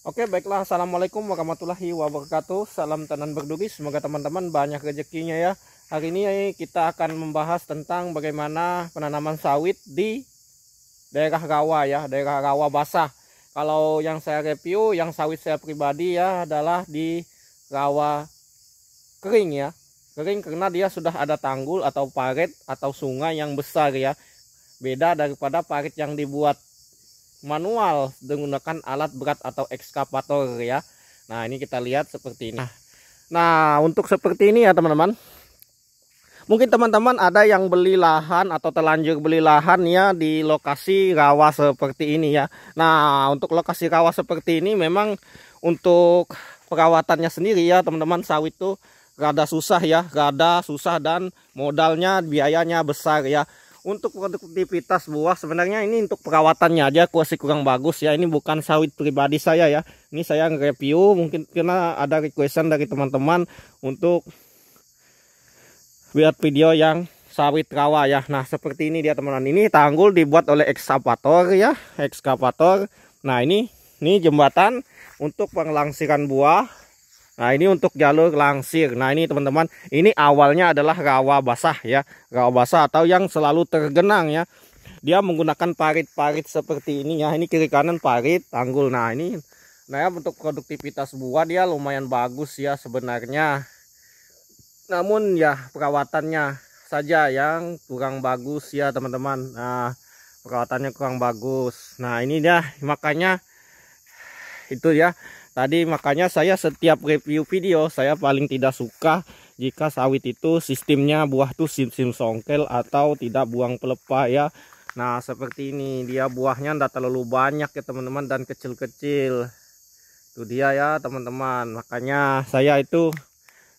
Oke baiklah Assalamualaikum warahmatullahi wabarakatuh Salam tenan berduri. Semoga teman-teman banyak rezekinya ya Hari ini eh, kita akan membahas tentang bagaimana penanaman sawit di daerah rawa ya Daerah rawa basah Kalau yang saya review yang sawit saya pribadi ya adalah di rawa kering ya Kering karena dia sudah ada tanggul atau parit atau sungai yang besar ya Beda daripada parit yang dibuat manual menggunakan alat berat atau ekskavator ya. Nah, ini kita lihat seperti ini. Nah, untuk seperti ini ya teman-teman. Mungkin teman-teman ada yang beli lahan atau telanjur beli lahan ya di lokasi rawa seperti ini ya. Nah, untuk lokasi rawa seperti ini memang untuk perawatannya sendiri ya teman-teman sawit tuh rada susah ya, rada susah dan modalnya biayanya besar ya untuk produktivitas buah sebenarnya ini untuk perawatannya aja kuasi kurang bagus ya ini bukan sawit pribadi saya ya ini saya review mungkin karena ada requestan dari teman-teman untuk buat video yang sawit rawa ya nah seperti ini dia teman-teman ini tanggul dibuat oleh ekskavator ya ekskavator nah ini ini jembatan untuk pengelangsiran buah Nah ini untuk jalur langsir. Nah ini teman-teman, ini awalnya adalah rawa basah ya, rawa basah atau yang selalu tergenang ya. Dia menggunakan parit-parit seperti ini ya. Ini kiri kanan parit, tanggul. Nah ini, nah ya, untuk produktivitas buah dia lumayan bagus ya sebenarnya. Namun ya perawatannya saja yang kurang bagus ya teman-teman. Nah perawatannya kurang bagus. Nah ini dia makanya itu ya Tadi makanya saya setiap review video saya paling tidak suka jika sawit itu sistemnya buah tuh sim-sim songkel atau tidak buang pelepah ya. Nah seperti ini dia buahnya tidak terlalu banyak ya teman-teman dan kecil-kecil. Itu dia ya teman-teman. Makanya saya itu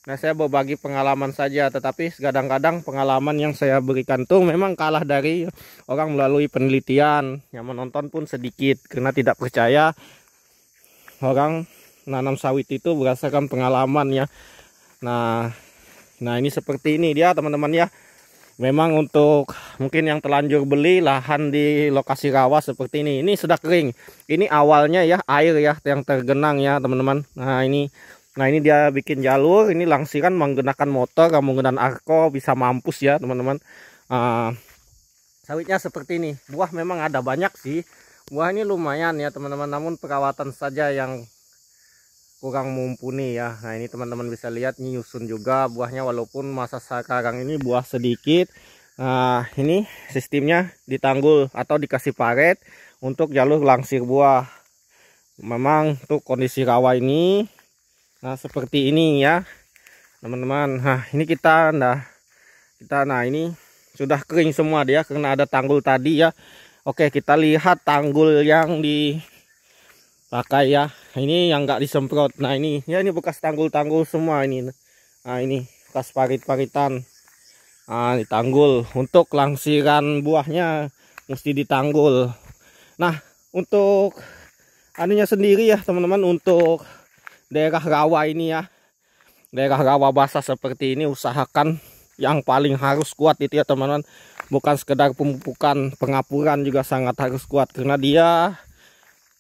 Nah saya berbagi pengalaman saja tetapi kadang-kadang pengalaman yang saya berikan tuh memang kalah dari orang melalui penelitian yang menonton pun sedikit karena tidak percaya orang nanam sawit itu berdasarkan pengalaman ya nah nah ini seperti ini dia teman-teman ya memang untuk mungkin yang telanjur beli lahan di lokasi rawa seperti ini ini sudah kering ini awalnya ya air ya yang tergenang ya teman-teman nah ini nah ini dia bikin jalur ini langsiran menggunakan motor kamu menggunakan arko bisa mampus ya teman-teman ah, sawitnya seperti ini buah memang ada banyak sih buah ini lumayan ya teman-teman namun perawatan saja yang kurang mumpuni ya nah ini teman-teman bisa lihat nyusun juga buahnya walaupun masa sekarang ini buah sedikit nah ini sistemnya ditanggul atau dikasih paret untuk jalur langsir buah memang untuk kondisi rawa ini nah seperti ini ya teman-teman nah ini kita nah kita nah ini sudah kering semua dia karena ada tanggul tadi ya Oke kita lihat tanggul yang dipakai ya ini yang gak disemprot nah ini ya ini bekas tanggul-tanggul semua ini nah ini bekas parit-paritan nah ini tanggul untuk langsiran buahnya mesti ditanggul nah untuk anunya sendiri ya teman-teman untuk daerah rawa ini ya daerah rawa basah seperti ini usahakan yang paling harus kuat itu ya teman-teman bukan sekedar pemupukan pengapuran juga sangat harus kuat karena dia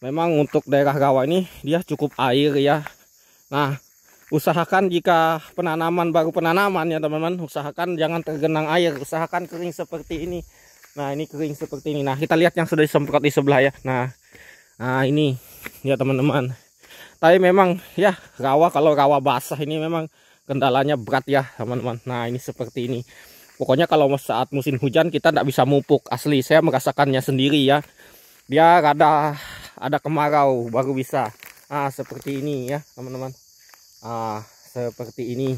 memang untuk daerah rawa ini dia cukup air ya nah usahakan jika penanaman baru penanaman ya teman-teman usahakan jangan tergenang air usahakan kering seperti ini nah ini kering seperti ini nah kita lihat yang sudah disemprot di sebelah ya nah nah ini ya teman-teman tapi memang ya rawa kalau rawa basah ini memang kendalanya berat ya teman-teman nah ini seperti ini pokoknya kalau saat musim hujan kita tidak bisa mupuk asli saya merasakannya sendiri ya dia ada ada kemarau baru bisa ah seperti ini ya teman-teman ah seperti ini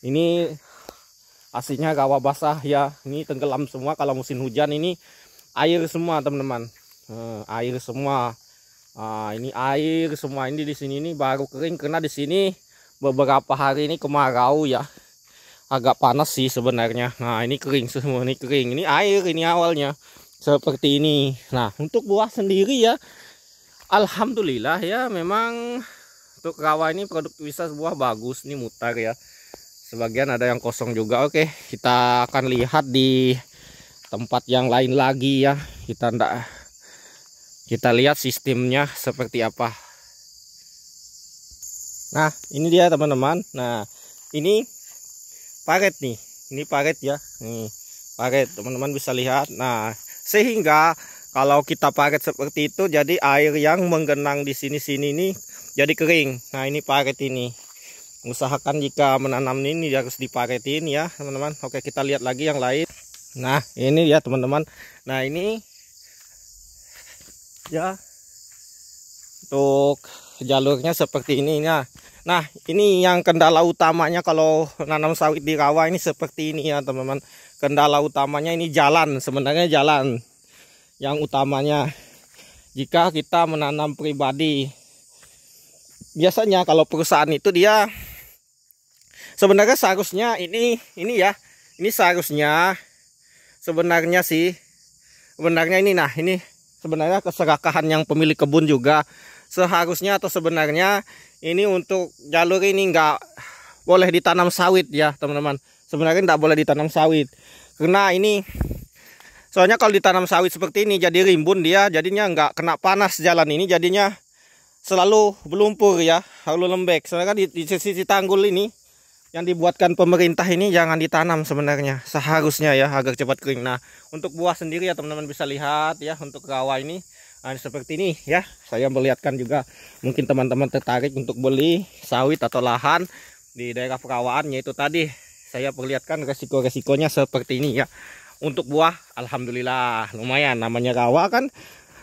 ini aslinya rawa basah ya ini tenggelam semua kalau musim hujan ini air semua teman-teman eh, air semua ah, ini air semua ini di sini ini baru kering karena di sini beberapa hari ini kemarau ya agak panas sih sebenarnya nah ini kering semua ini kering ini air ini awalnya seperti ini nah untuk buah sendiri ya Alhamdulillah ya memang untuk rawa ini produk bisa buah bagus ini mutar ya sebagian ada yang kosong juga oke kita akan lihat di tempat yang lain lagi ya kita ndak kita lihat sistemnya seperti apa Nah, ini dia teman-teman. Nah, ini paret nih. Ini paret ya. ini paret. Teman-teman bisa lihat. Nah, sehingga kalau kita paret seperti itu jadi air yang menggenang di sini-sini ini jadi kering. Nah, ini paret ini. Usahakan jika menanam ini harus diparetin ya, teman-teman. Oke, kita lihat lagi yang lain. Nah, ini ya, teman-teman. Nah, ini ya untuk jalurnya seperti ini ya Nah ini yang kendala utamanya kalau nanam sawit di rawa ini seperti ini ya teman-teman Kendala utamanya ini jalan sebenarnya jalan Yang utamanya jika kita menanam pribadi Biasanya kalau perusahaan itu dia Sebenarnya seharusnya ini ini ya Ini seharusnya sebenarnya sih Sebenarnya ini nah ini sebenarnya keserakahan yang pemilik kebun juga seharusnya atau sebenarnya ini untuk jalur ini nggak boleh ditanam sawit ya teman-teman sebenarnya nggak boleh ditanam sawit karena ini soalnya kalau ditanam sawit seperti ini jadi rimbun dia jadinya nggak kena panas jalan ini jadinya selalu berlumpur ya selalu lembek sebenarnya kan di, di sisi tanggul ini yang dibuatkan pemerintah ini jangan ditanam sebenarnya seharusnya ya agar cepat kering nah untuk buah sendiri ya teman-teman bisa lihat ya untuk rawa ini nah, seperti ini ya saya melihatkan juga mungkin teman-teman tertarik untuk beli sawit atau lahan di daerah perawaan yaitu tadi saya perlihatkan resiko-resikonya seperti ini ya untuk buah Alhamdulillah lumayan namanya rawa kan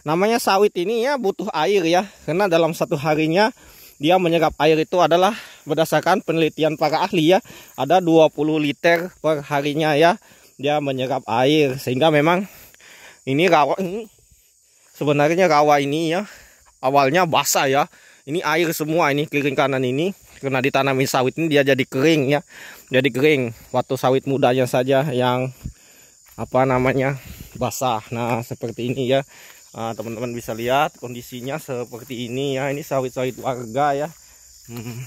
namanya sawit ini ya butuh air ya karena dalam satu harinya dia menyerap air itu adalah berdasarkan penelitian para ahli ya ada 20 liter per harinya ya dia menyerap air sehingga memang ini rawa ini sebenarnya rawa ini ya awalnya basah ya ini air semua ini kiri kanan ini karena ditanami sawit ini dia jadi kering ya jadi kering waktu sawit mudanya saja yang apa namanya basah nah seperti ini ya ah, teman-teman nah, bisa lihat kondisinya seperti ini ya ini sawit-sawit warga ya hmm.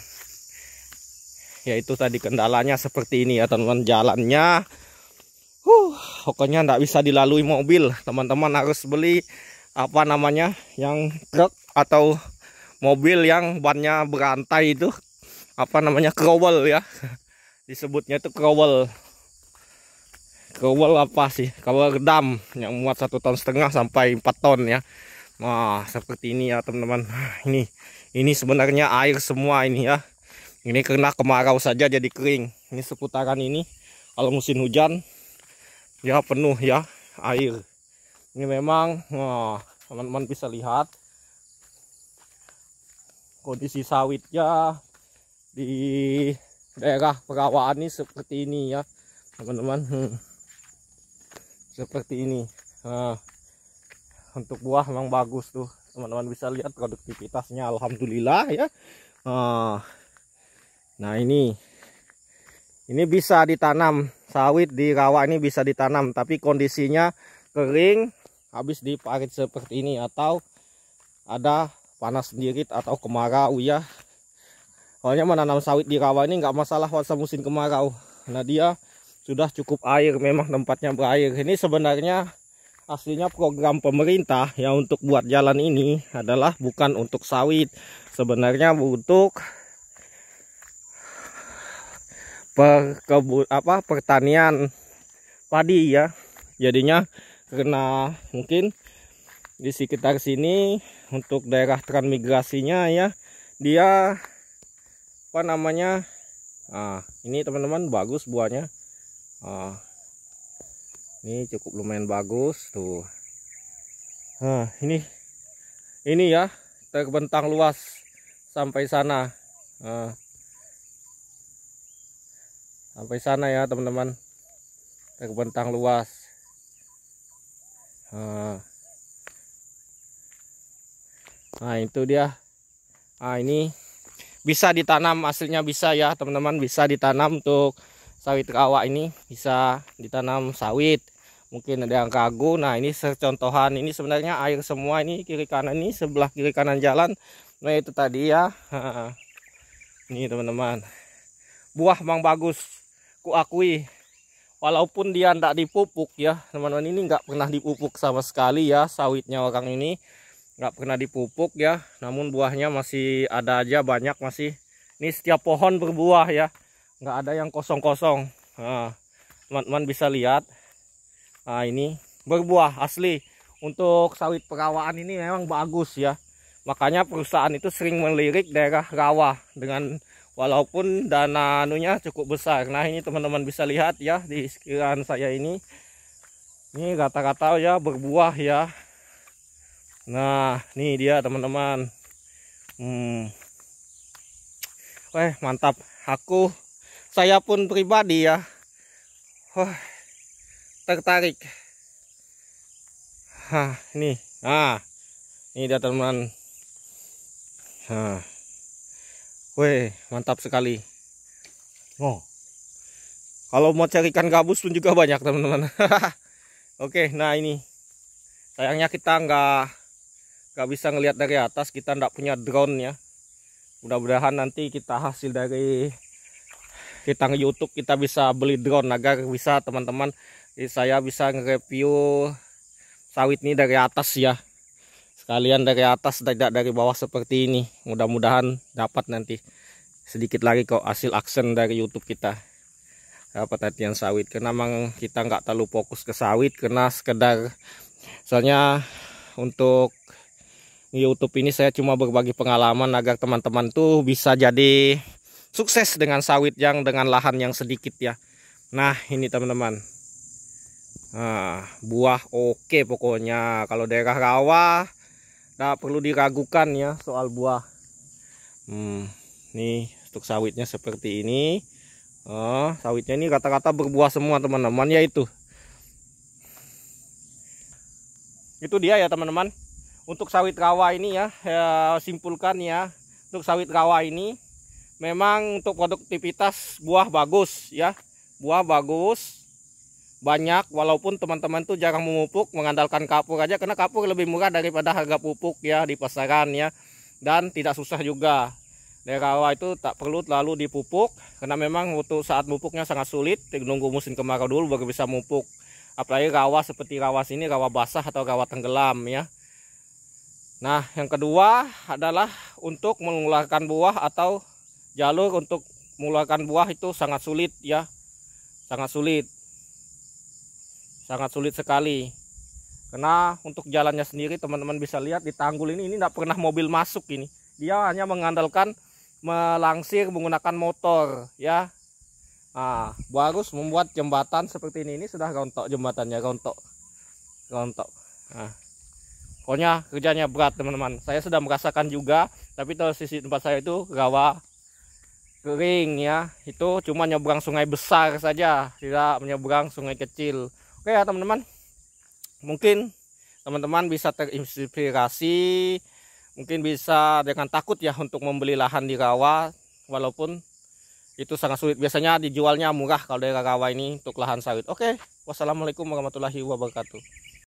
yaitu tadi kendalanya seperti ini ya teman-teman jalannya huh, pokoknya nggak bisa dilalui mobil teman-teman harus beli apa namanya yang truk atau mobil yang bannya berantai itu apa namanya crowel ya disebutnya itu crowel crowel apa sih kalau gedam yang muat satu ton setengah sampai 4 ton ya nah seperti ini ya teman-teman ini ini sebenarnya air semua ini ya ini kena kemarau saja jadi kering ini seputaran ini kalau musim hujan ya penuh ya air ini memang teman-teman bisa lihat kondisi sawitnya di daerah perawaan ini seperti ini ya teman-teman hmm. seperti ini nah, untuk buah memang bagus tuh teman-teman bisa lihat produktivitasnya Alhamdulillah ya nah, nah ini ini bisa ditanam sawit di rawa ini bisa ditanam tapi kondisinya kering habis diparit seperti ini atau ada panas sendiri atau kemarau ya soalnya menanam sawit di rawa ini nggak masalah masa musim kemarau nah dia sudah cukup air memang tempatnya berair ini sebenarnya aslinya program pemerintah ya untuk buat jalan ini adalah bukan untuk sawit sebenarnya untuk perkebun apa pertanian padi ya jadinya karena mungkin di sekitar sini untuk daerah transmigrasinya ya dia apa namanya nah, ini teman-teman bagus buahnya nah, ini cukup lumayan bagus tuh nah, ini ini ya terbentang luas sampai sana nah, sampai sana ya teman-teman terbentang luas nah, itu dia nah ini bisa ditanam hasilnya bisa ya teman-teman bisa ditanam untuk sawit kawak ini bisa ditanam sawit mungkin ada yang kagu nah ini contohan ini sebenarnya air semua ini kiri kanan ini sebelah kiri kanan jalan nah itu tadi ya ini teman-teman buah mang bagus kuakui walaupun dia tidak dipupuk ya teman-teman ini nggak pernah dipupuk sama sekali ya sawitnya orang ini nggak pernah dipupuk ya namun buahnya masih ada aja banyak masih ini setiap pohon berbuah ya nggak ada yang kosong-kosong nah, teman-teman nah, bisa lihat nah ini berbuah asli untuk sawit perawaan ini memang bagus ya makanya perusahaan itu sering melirik daerah rawa dengan walaupun dana anunya cukup besar nah ini teman-teman bisa lihat ya di sekiran saya ini ini kata-kata ya berbuah ya nah ini dia teman-teman hmm. weh mantap aku saya pun pribadi ya Wah, huh, tertarik Hah, nih. Ah. Ini dia teman. Hah. Weh, mantap sekali. Oh. Kalau mau cari ikan gabus pun juga banyak, teman-teman. Oke, nah ini. Sayangnya kita nggak nggak bisa ngelihat dari atas, kita nggak punya drone ya. Mudah-mudahan nanti kita hasil dari kita nge YouTube kita bisa beli drone agar bisa teman-teman saya bisa nge-review sawit ini dari atas ya sekalian dari atas tidak dari bawah seperti ini mudah-mudahan dapat nanti sedikit lagi kok hasil aksen dari YouTube kita dapat latihan sawit karena memang kita nggak terlalu fokus ke sawit karena sekedar soalnya untuk YouTube ini saya cuma berbagi pengalaman agar teman-teman tuh bisa jadi sukses dengan sawit yang dengan lahan yang sedikit ya nah ini teman-teman nah, buah oke okay pokoknya kalau daerah rawa tidak nah, perlu diragukan ya soal buah hmm, nih untuk sawitnya seperti ini oh, sawitnya ini kata-kata berbuah semua teman-teman ya itu itu dia ya teman-teman untuk sawit rawa ini ya, ya simpulkan ya untuk sawit rawa ini memang untuk produktivitas buah bagus ya buah bagus banyak walaupun teman-teman tuh jarang memupuk mengandalkan kapur aja karena kapur lebih murah daripada harga pupuk ya di pasaran ya dan tidak susah juga daerah rawa itu tak perlu terlalu dipupuk karena memang untuk saat pupuknya sangat sulit nunggu musim kemarau dulu baru bisa mupuk apalagi rawa seperti rawa sini rawa basah atau rawa tenggelam ya nah yang kedua adalah untuk mengeluarkan buah atau jalur untuk mengeluarkan buah itu sangat sulit ya sangat sulit sangat sulit sekali karena untuk jalannya sendiri teman-teman bisa lihat di tanggul ini ini tidak pernah mobil masuk ini dia hanya mengandalkan melangsir menggunakan motor ya nah baru membuat jembatan seperti ini ini sudah rontok jembatannya rontok rontok nah Pokoknya kerjanya berat teman-teman. Saya sudah merasakan juga, tapi kalau sisi tempat saya itu rawa kering ya. Itu cuma nyebrang sungai besar saja, tidak menyeberang sungai kecil. Oke ya teman-teman. Mungkin teman-teman bisa terinspirasi, mungkin bisa dengan takut ya untuk membeli lahan di rawa walaupun itu sangat sulit. Biasanya dijualnya murah kalau dari rawa ini untuk lahan sawit. Oke, wassalamualaikum warahmatullahi wabarakatuh.